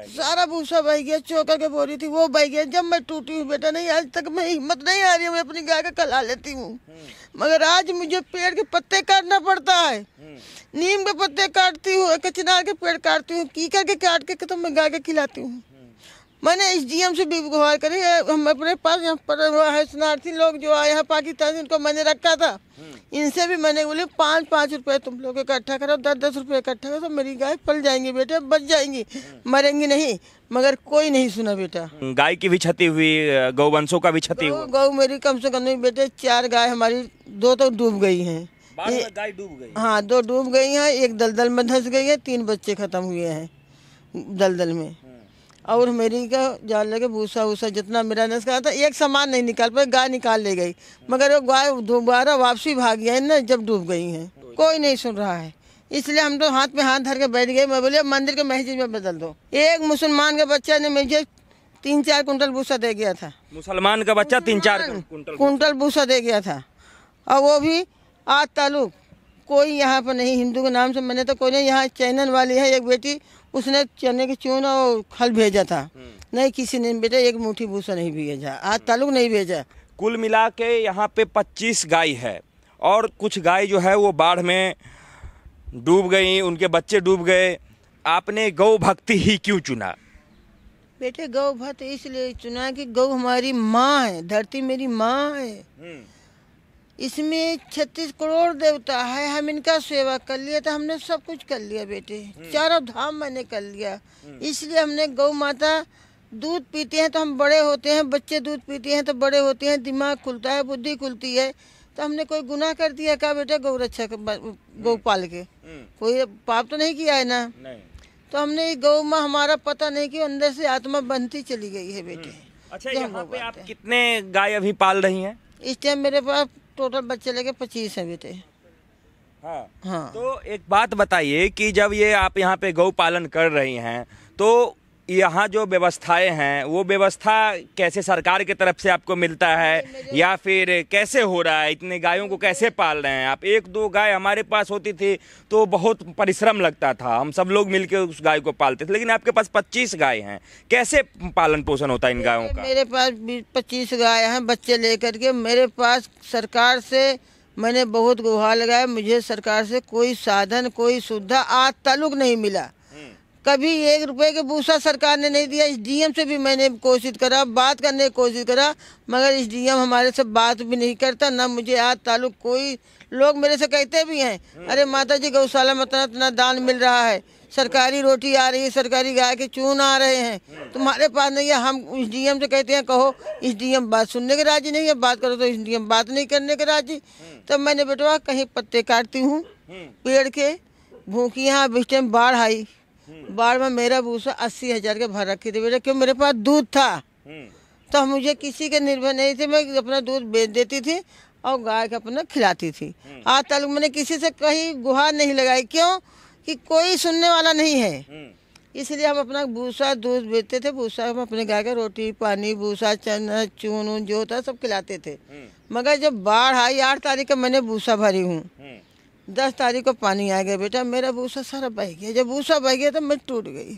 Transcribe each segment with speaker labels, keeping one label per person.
Speaker 1: सारा भूसा बह गया चौका के बोरी थी वो बह गया जब मैं टूटी हूँ बेटा नहीं आज तक मैं हिम्मत नहीं आ रही मैं अपनी गाय का कला लेती हूँ हम्म। मगर आज मुझे पेड़ के पत्ते काटना पड़ता है हम्म। नीम के पत्ते काटती हूँ कचनार के पेड़ काटती हूँ कीकर के काट के तो मैं गाय के खिलाती हूँ हम्म। मैंने एस डी एम से भी गुहार करी है हम अपने पास यहाँ पर शरणार्थी लोग जो आए हैं पाकिस्तान उनको मैंने रखा था इनसे भी मैंने बोले पाँच पाँच रुपये तुम लोग इकट्ठा करो दस दस रुपये इकट्ठा करो तो मेरी गाय पल जाएंगी बेटे बच जाएंगी मरेंगी नहीं मगर कोई नहीं सुना बेटा
Speaker 2: गाय की भी क्षति हुई गौ वंशों का भी क्षति हुई
Speaker 1: गौ मेरी कम से कम नहीं बेटे चार गाय हमारी दो तो डूब गई है गाय डूब गई हाँ दो डूब गई है एक दलदल में धंस गई है तीन बच्चे खत्म हुए हैं दलदल में और मेरी का जान लगे भूसा वूसा जितना मेरा नस का था एक सामान नहीं निकाल पाए गाय निकाल ले गई मगर वो गाय दोबारा वापसी भाग गया है ना जब डूब गई हैं कोई नहीं सुन रहा है इसलिए हम तो हाथ में हाथ धर के बैठ गए मैं बोले मंदिर के मस्जिद में बदल दो एक मुसलमान के बच्चे ने मुझे तीन चार कुंटल भूसा दे गया था
Speaker 2: मुसलमान का बच्चा तीन चार
Speaker 1: कुंटल भूसा दे गया था और वो भी आज तालुक कोई यहाँ पर नहीं हिंदू के नाम से मैंने तो कोई नहीं यहाँ चैनन वाली है एक बेटी उसने चने की चून और खल भेजा था हम्म। नहीं किसी ने बेटा एक मुट्ठी भूसा नहीं भेजा आज हम्म। तालुक नहीं भेजा
Speaker 2: कुल मिला के यहाँ पे पच्चीस गाय है और कुछ गाय जो है वो बाढ़ में डूब गई उनके बच्चे डूब गए आपने गौ भक्ति ही क्यों चुना
Speaker 1: बेटे गौ भक्त इसलिए चुना कि गौ हमारी माँ है धरती मेरी माँ है हम्म। इसमें छत्तीस करोड़ देवता है हम इनका सेवा कर लिया तो हमने सब कुछ कर लिया बेटे हम्म। चारों धाम मैंने कर लिया हम्म। इसलिए हमने गौ माता दूध पीते हैं तो हम बड़े होते हैं बच्चे दूध पीते हैं तो बड़े होते हैं दिमाग खुलता है बुद्धि खुलती है तो हमने कोई गुनाह कर दिया क्या बेटा गौ रक्षा गौ पाल के हम्म। कोई पाप तो नहीं किया है ना तो हमने गौ माँ हमारा पता नहीं कि अंदर से आत्मा बनती चली गई है बेटे
Speaker 2: अच्छा यहाँ पे आप कितने गाय अभी पाल
Speaker 1: रही हैं इस टाइम मेरे पास टोटल बच्चे लेके पच्चीस है बेटे
Speaker 2: हाँ, हाँ तो एक बात बताइए कि जब ये आप यहाँ पे गौ पालन कर रही हैं तो यहाँ जो व्यवस्थाएं हैं वो व्यवस्था कैसे सरकार की तरफ से आपको मिलता है या फिर कैसे हो रहा है इतने गायों को कैसे पाल रहे हैं आप एक दो गाय हमारे पास होती थी तो बहुत परिश्रम लगता था हम सब लोग मिलकर उस गाय को पालते थे लेकिन आपके पास पच्चीस गाय हैं कैसे पालन पोषण होता है इन गायों
Speaker 1: का मेरे पास पच्चीस गाय हैं बच्चे लेकर के मेरे पास सरकार से मैंने बहुत गुहार लगाया मुझे सरकार से कोई साधन कोई सुविधा आज तलुक नहीं मिला कभी एक रुपए के भूसा सरकार ने नहीं दिया इस डीएम से भी मैंने कोशिश करा बात करने की कोशिश करा मगर इस डीएम हमारे से बात भी नहीं करता ना मुझे आज ताल्लुक कोई लोग मेरे से कहते भी हैं हम्म। अरे माता जी गौशाला में इतना इतना दान मिल रहा है सरकारी रोटी आ रही है सरकारी गाय के चून आ रहे हैं हम्म। तुम्हारे पास नहीं है हम इस डी से कहते हैं कहो इस डी बात सुनने के राजी नहीं है बात करो तो इस डी बात नहीं करने के राजी हम्म। तब मैंने बेटवा कहीं पत्ते काटती हूँ पेड़ के भूखियाँ अब इस टाइम बाढ़ आई हम्म। बाढ़ में मेरा भूसा अस्सी हजार के भर रखी थी बेटा क्यों मेरे पास दूध था हम्म। तो मुझे किसी के निर्भर नहीं थे मैं अपना दूध बेच देती थी और गाय का अपना खिलाती थी हम्म। आज तक मैंने किसी से कहीं गुहार नहीं लगाई क्यों कि कोई सुनने वाला नहीं है इसलिए हम अपना भूसा दूध बेचते थे भूसा हम अपने गाय का रोटी पानी भूसा चना चून जो होता सब खिलाते थे मगर जब बाढ़ आई आठ तारीख का मैंने भूसा भरी हूँ दस तारीख को पानी आ गया बेटा मेरा भूसा सारा बह गया जब भूसा बह गया तो मैं टूट गई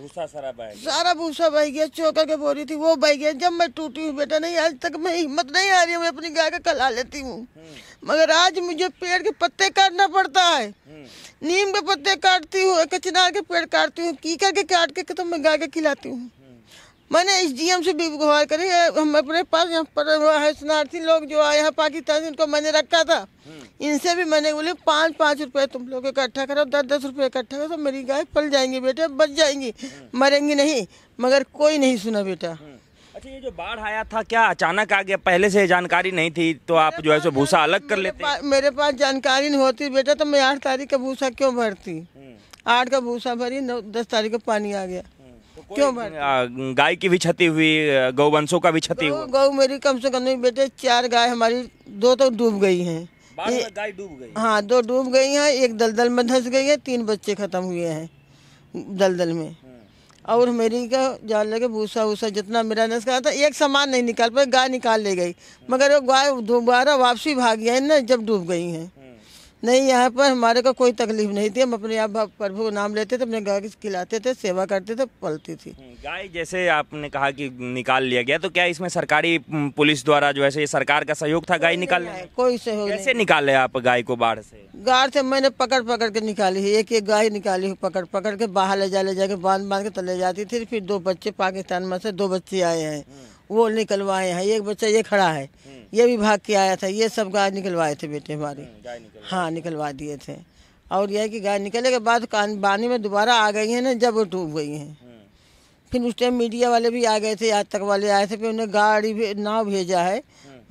Speaker 2: भूसा सारा बह
Speaker 1: गया सारा भूसा बह गया चोकर के बोरी थी वो बह गया जब मैं टूटी हूँ बेटा नहीं आज तक मैं हिम्मत नहीं आ रही हूँ मैं अपनी गाय का कला लेती हूँ हम्म। मगर आज मुझे पेड़ के पत्ते काटना पड़ता है हम्म। नीम के पत्ते काटती हूँ कचनार के पेड़ काटती हूँ कीकर के काट के तो मैं गाय के खिलाती हूँ हम्म। मैंने एस डी एम से भी गुहार करी हम अपने पास यहाँ पर शरणार्थी लोग जो आए हैं पाकिस्तानी उनको मैंने रखा था इनसे भी मैंने बोले पाँच पाँच रुपए तुम लोग इकट्ठा करो दस दस रुपये इकट्ठा करो तो मेरी गाय पल जाएंगी बेटे बच जाएंगी हम्म। मरेंगी नहीं मगर कोई नहीं सुना बेटा हम्म।
Speaker 2: अच्छा ये जो बाढ़ आया था क्या अचानक आ गया पहले से जानकारी नहीं थी तो आप जो है सो भूसा अलग कर लेते
Speaker 1: पा, मेरे पास जानकारी नहीं होती बेटा तो मैं आठ तारीख का भूसा क्यों भरती हम्म। आठ का भूसा भरी नौ दस तारीख का पानी आ गया तो क्यों
Speaker 2: भरती गाय की भी क्षति हुई गौवंशों का भी क्षति हुई
Speaker 1: गौ मेरी कम से कम नहीं बेटे चार गाय हमारी दो तो डूब गई हैं गाय डूब गई हाँ दो डूब गई हैं एक दलदल में धंस गई है तीन बच्चे खत्म हुए हैं दलदल में हाँ। और मेरी का जाल लगे भूसा वूसा जितना मेरा नस करा था एक सामान नहीं निकाल पाए गाय निकाल ले गई मगर वो गाय दोबारा वापसी भाग है ना जब डूब गई हैं नहीं यहाँ पर हमारे को कोई तकलीफ नहीं थी हम अपने आप प्रभु को नाम लेते थे अपने गाय की खिलाते थे सेवा करते थे पलती थी हम्म,
Speaker 2: गाय जैसे आपने कहा कि निकाल लिया गया तो क्या इसमें सरकारी हम्म, पुलिस द्वारा जो है सरकार का सहयोग था गाय निकालने में
Speaker 1: कोई सहयोग कैसे
Speaker 2: निकाले आप गाय को बाढ़ से
Speaker 1: गाड़ से मैंने पकड़ पकड़ के निकाली है एक एक गाय निकाली हुई पकड़ पकड़ के बाहर ले जा ले जाके बांध बांध के तले जाती थी फिर दो बच्चे पाकिस्तान में से दो बच्चे आए हैं हम्म। वो निकलवाए हैं एक बच्चा ये खड़ा है हम्म। ये भी भाग के आया था ये सब गाय निकलवाए थे बेटे हमारे हम्म, हाँ निकलवा दिए थे और यह कि गाय निकलने के बाद कान बानी में दोबारा आ गई है ना जब वो डूब गई हैं हम्म। फिर उस टाइम मीडिया वाले भी आ गए थे आज तक वाले आए थे फिर उन्हें गाड़ी भी नाव भेजा है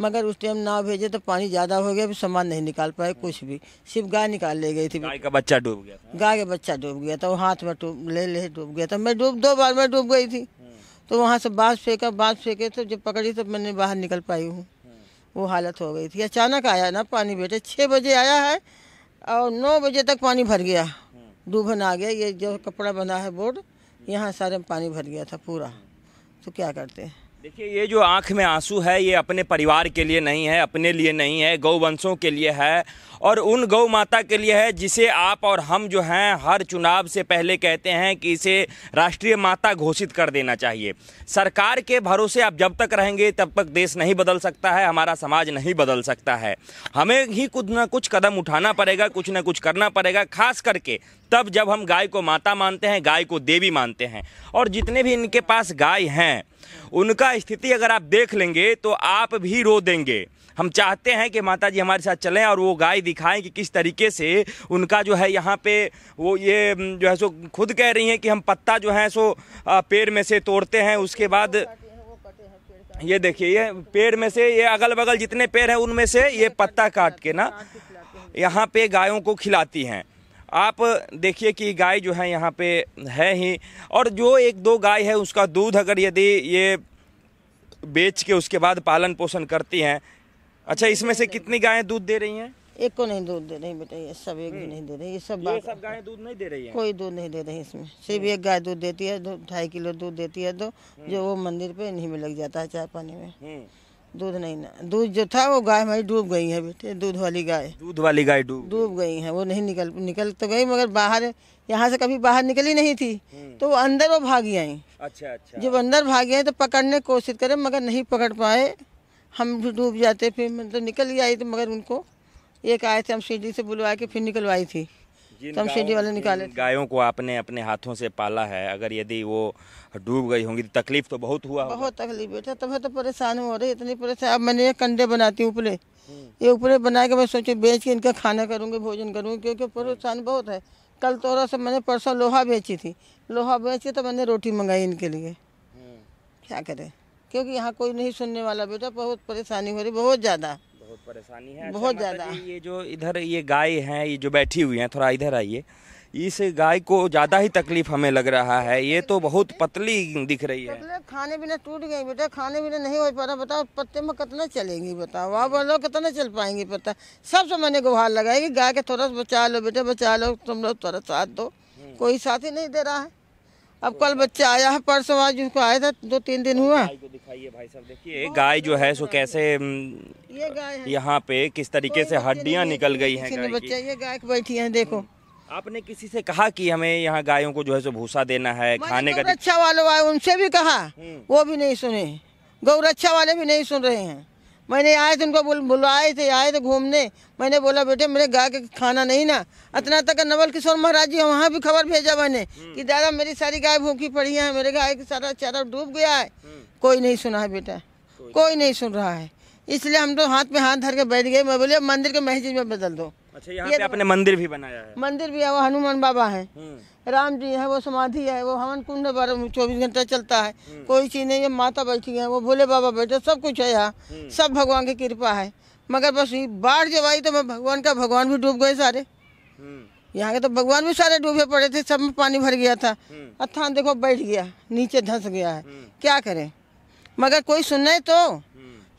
Speaker 1: मगर उस टाइम नाव भेजे तो पानी ज़्यादा हो गया फिर सामान नहीं निकाल पाए कुछ भी सिर्फ गाय निकाल ले गई थी गाय
Speaker 2: का बच्चा डूब गया
Speaker 1: गाय का बच्चा डूब गया था वो हाथ में डूब ले ले डूब गया था मैं डूब दो बार में डूब गई थी तो वहाँ से बाँस फेंका बाँस फेंके तो जब पकड़ी तब तो मैंने बाहर निकल पाई हूँ वो हालत हो गई थी अचानक आया ना पानी बेटे छः बजे आया है और नौ बजे तक पानी भर गया डूबन आ गया ये जो कपड़ा बना है बोर्ड यहाँ सारे पानी भर गया था पूरा तो क्या करते हैं
Speaker 2: देखिए ये जो आंख में आंसू है ये अपने परिवार के लिए नहीं है अपने लिए नहीं है गौ वंशों के लिए है और उन गौ माता के लिए है जिसे आप और हम जो हैं हर चुनाव से पहले कहते हैं कि इसे राष्ट्रीय माता घोषित कर देना चाहिए सरकार के भरोसे आप जब तक रहेंगे तब तक देश नहीं बदल सकता है हमारा समाज नहीं बदल सकता है हमें ही कुछ ना कुछ कदम उठाना पड़ेगा कुछ ना कुछ करना पड़ेगा खास करके तब जब हम गाय को माता मानते हैं गाय को देवी मानते हैं और जितने भी इनके पास गाय हैं उनका स्थिति अगर आप देख लेंगे तो आप भी रो देंगे हम चाहते हैं कि माता जी हमारे साथ चलें और वो गाय दिखाएं कि किस तरीके से उनका जो है यहाँ पे वो ये जो है सो खुद कह रही हैं कि हम पत्ता जो है सो पेड़ में से तोड़ते हैं उसके बाद ये देखिए ये पेड़ में से ये अगल बगल जितने पेड़ हैं उनमें से ये पत्ता काट के ना यहाँ पे गायों को खिलाती हैं आप देखिए कि गाय जो है यहाँ पे है ही और जो एक दो गाय है उसका दूध अगर यदि ये बेच के उसके बाद पालन पोषण करती हैं
Speaker 1: अच्छा इसमें से कितनी गायें दूध दे रही हैं एक को नहीं दूध दे रही बेटा ये सब एक भी हम्म। नहीं दे रही ये सब ये सब
Speaker 2: गाय दूध नहीं दे रही है कोई
Speaker 1: दूध नहीं दे रही इसमें सिर्फ एक गाय दूध देती है दो ढाई किलो दूध देती है दो जो वो मंदिर पे नहीं में लग जाता है चाय पानी में हम्म। दूध नहीं ना दूध जो था वो गाय हमारी डूब गई है बेटे दूध वाली गाय दूध
Speaker 2: वाली गाय डूब
Speaker 1: डूब गई है वो नहीं निकल निकल तो गई मगर बाहर यहाँ से कभी बाहर निकली नहीं थी हम्म। तो वो अंदर वो भागी आई अच्छा अच्छा जब अंदर भागी आई तो पकड़ने कोशिश करे मगर नहीं पकड़ पाए हम भी डूब जाते फिर तो निकल ही आई तो मगर उनको एक आए थे हम सीढ़ी से बुलवा के फिर निकलवाई थी कम तो वाले निकाले
Speaker 2: गायों को आपने अपने हाथों से पाला है अगर यदि वो डूब गई होंगी तो तकलीफ तो बहुत हुआ बहुत
Speaker 1: तकलीफ बेटा तब तो परेशान हो रही इतनी परेशान अब मैंने ये कंडे बनाती हूँ उपले हम्म। ये उपले बना के मैं सोचू बेच के इनका खाना करूँगी भोजन करूँगी क्योंकि परेशान बहुत है कल तोरा से मैंने परसों लोहा बेची थी लोहा बेच के तो मैंने रोटी मंगाई इनके लिए हम्म। क्या करे क्योंकि यहाँ कोई नहीं सुनने वाला बेटा बहुत परेशानी हो रही बहुत ज़्यादा परेशानी है बहुत ज़्यादा
Speaker 2: ये जो इधर ये गाय है ये जो बैठी हुई है थोड़ा इधर आइए इस गाय को ज़्यादा ही तकलीफ हमें लग रहा है ये तो बहुत पतली दिख रही है
Speaker 1: खाने बिना टूट गई बेटा खाने बिना नहीं हो पा रहा बताओ पत्ते में कितना चलेंगी बताओ आप लोग कितना चल पाएंगे पता सब मैंने गुहार लगाई गाय के थोड़ा बचा लो बेटा बचा लो तुम लोग थोड़ा साथ दो हम्म। कोई साथ ही नहीं दे रहा है अब कल बच्चा आया है परसों आज उसको आया था दो तीन दिन हुआ दिखाइए
Speaker 2: भाई साहब देखिए गाय जो है सो कैसे हम्म, ये गाय यहाँ पे किस तरीके से हड्डियाँ निकल गई हैं बच्चा
Speaker 1: ये गाय बैठी है देखो हम्म। आपने किसी से
Speaker 2: कहा कि हमें यहाँ गायों को जो है सो भूसा देना है खाने का
Speaker 1: अच्छा वालों उनसे भी कहा हम्म। वो भी नहीं सुने गौरक्षा वाले भी नहीं सुन रहे हैं मैंने आए थे उनको बुल बुलाए थे आए थे घूमने मैंने बोला बेटे मेरे गाय के खाना नहीं ना इतना तक नवल किशोर महाराज जी वहाँ भी खबर भेजा मैंने हम्म। कि दादा मेरी सारी गाय भूखी पड़ी है मेरे गाय का सारा चारा डूब गया है हम्म। कोई नहीं सुना है बेटा कोई नहीं सुन रहा है इसलिए हम तो हाथ में हाथ धर के बैठ गए मैं बोलिए मंदिर के मस्जिद में बदल दो
Speaker 2: अच्छा यहाँ पे अपने मंदिर भी बनाया
Speaker 1: है मंदिर भी है वो हनुमान बाबा है हम्म। राम जी है वो समाधि है वो हवन कुंड चौबीस घंटा चलता है हम्म। कोई चीज़ नहीं है माता बैठी है वो भोले बाबा बैठे सब कुछ है यहाँ हम्म। सब भगवान की कृपा है मगर बस बाढ़ जब आई तो मैं भगवान का भगवान भी डूब गए सारे यहाँ के तो भगवान भी सारे डूबे पड़े थे सब में पानी भर गया था अथान देखो बैठ गया नीचे धंस गया है क्या करें मगर कोई सुने तो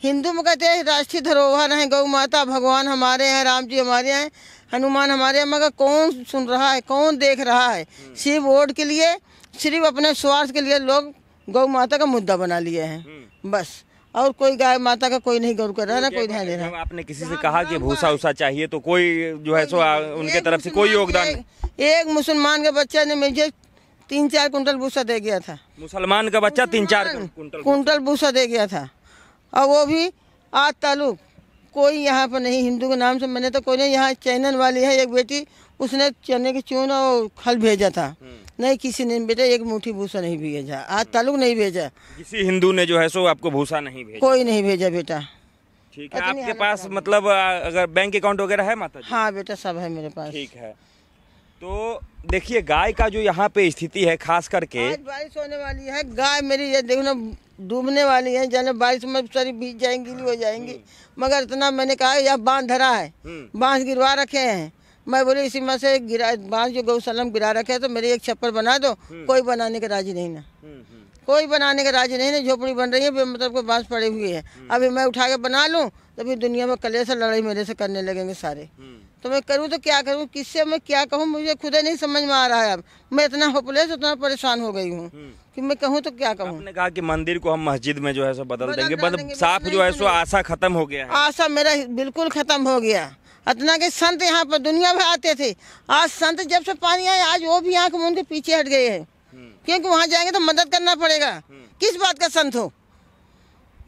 Speaker 1: हिंदू में कहते हैं राष्ट्रीय धरोहर हैं गौ माता भगवान हमारे हैं राम जी हमारे हैं हनुमान हमारे हैं मगर कौन सुन रहा है कौन देख रहा है सिर्फ वोट के लिए सिर्फ अपने स्वार्थ के लिए लोग गौ माता का मुद्दा बना लिए हैं हम्म। बस और कोई गाय माता का कोई नहीं गौर कर रहा ना कोई ध्यान दे रहा आपने किसी से
Speaker 2: कहा कि भूसा उसा चाहिए तो कोई जो है सो उनके तरफ से कोई योगदान
Speaker 1: एक मुसलमान का बच्चा ने मुझे तीन चार कुंटल भूसा दे गया था
Speaker 2: मुसलमान का बच्चा तीन चार
Speaker 1: कुंटल भूसा दे गया था और वो भी आज ताल्लुक कोई यहाँ पर नहीं हिंदू के नाम से मैंने तो कोई नहीं यहाँ चैनन वाली है एक बेटी उसने चने के चून और खल भेजा था हम्म। नहीं किसी ने बेटा एक मुठी भूसा नहीं भेजा आज हम्म। ताल्लुक नहीं भेजा
Speaker 2: किसी हिंदू ने जो है सो आपको भूसा नहीं भेजा कोई नहीं भेजा बेटा ठीक है आपके पास मतलब अगर बैंक अकाउंट वगैरह है माता
Speaker 1: हाँ बेटा सब है मेरे पास ठीक है तो
Speaker 2: देखिए गाय का जो यहाँ पे स्थिति है खास करके आज बारिश होने
Speaker 1: वाली है गाय मेरी ये देखो ना डूबने वाली है जाने बारिश में सारी बीत जाएंगी हो जाएंगी हम्म। मगर इतना मैंने कहा यह बांध धरा है हम्म। बांस गिरवा रखे हैं मैं बोली इसी में से गिरा बांस जो गौशाला में गिरा रखे है तो मेरी एक छप्पर बना दो हम्म। कोई बनाने का राजी नहीं ना कोई बनाने का राज्य नहीं झोपड़ी बन रही है मतलब को बांस पड़े हुए हैं हम्म। अभी मैं उठा के बना लूँ तभी तो दुनिया में कले से लड़ाई मेरे से करने लगेंगे सारे हम्म। तो मैं करूँ तो क्या करूँ किससे मैं क्या कहूँ मुझे खुद ही नहीं समझ में आ रहा है अब मैं इतना होपलेस उतना परेशान हो गई हूँ हम्म। कि मैं कहूँ तो क्या कहूँ आपने
Speaker 2: कहा कि मंदिर को हम मस्जिद में जो है सो बदल देंगे बदल साफ जो है सो आशा खत्म हो गया
Speaker 1: आशा मेरा बिल्कुल खत्म हो गया इतना के संत यहाँ पर दुनिया भर आते थे आज संत जब से पानी आए आज वो भी यहाँ के पीछे हट गए हैं क्योंकि वहाँ जाएंगे तो मदद करना पड़ेगा किस बात का संत हो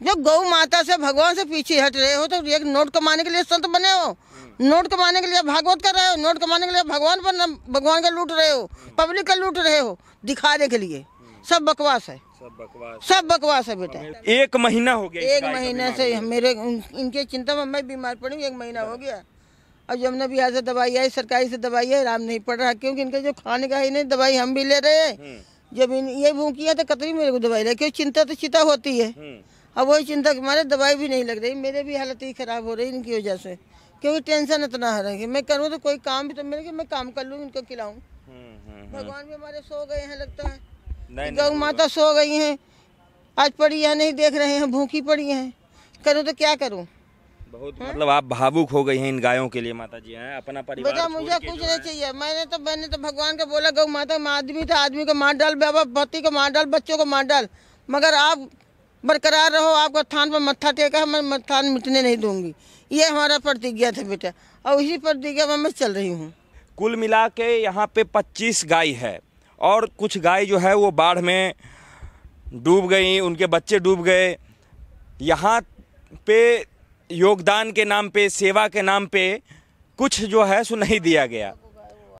Speaker 1: जो गौ माता से भगवान से पीछे हट रहे हो तो एक नोट कमाने के लिए संत बने हो नोट कमाने के लिए भागवत कर रहे हो नोट कमाने के लिए भगवान पर भगवान का लूट रहे हो पब्लिक का लूट रहे हो दिखाने के लिए सब बकवास है सब बकवास सब बकवास है बेटा
Speaker 2: एक महीना हो गया एक महीने
Speaker 1: से मेरे इनके चिंता में मैं बीमार पड़ी एक महीना हो गया अब जो ना बिहार से दवाई आई सरकारी से दवाई आई आराम नहीं पड़ रहा क्योंकि इनके जो खाने का ही नहीं दवाई हम भी ले रहे हैं हम्म। जब इन ये भूखिया तो कतरी मेरे को दवाई लगे क्योंकि चिंता तो चिंता होती है हम्म। अब वही चिंता के मारे दवाई भी नहीं लग रही मेरे भी हालत ही ख़राब हो रही इनकी वजह से क्योंकि टेंशन इतना है मैं करूँ तो कोई काम भी तो मिलेगा कि मैं काम कर लूँ इनको खिलाऊँ हम्म, भगवान भी हमारे सो गए हैं लगता है गौ माता सो गई हैं आज पड़ी या नहीं देख रहे हैं भूखी पड़ी हैं करूँ तो क्या करूँ बहुत
Speaker 2: है? मतलब आप भावुक हो गई हैं इन गायों के लिए माता जी हैं अपना परिवार बेटा मुझे
Speaker 1: कुछ नहीं चाहिए मैंने तो मैंने तो भगवान को बोला गौ माता आदमी था आदमी को मार डाल बाबा पति को मार डाल बच्चों को मार डाल मगर आप बरकरार रहो आपका थान पर मत्था टेका है मैं मत्थान मिटने नहीं दूंगी ये हमारा प्रतिज्ञा था बेटा और इसी प्रतिज्ञा में मैं चल रही हूँ कुल
Speaker 2: मिला के यहाँ पे पच्चीस गाय है और कुछ गाय जो है वो बाढ़ में डूब गई उनके बच्चे डूब गए यहाँ पे योगदान के नाम पे सेवा के नाम पे कुछ जो है सो नहीं दिया गया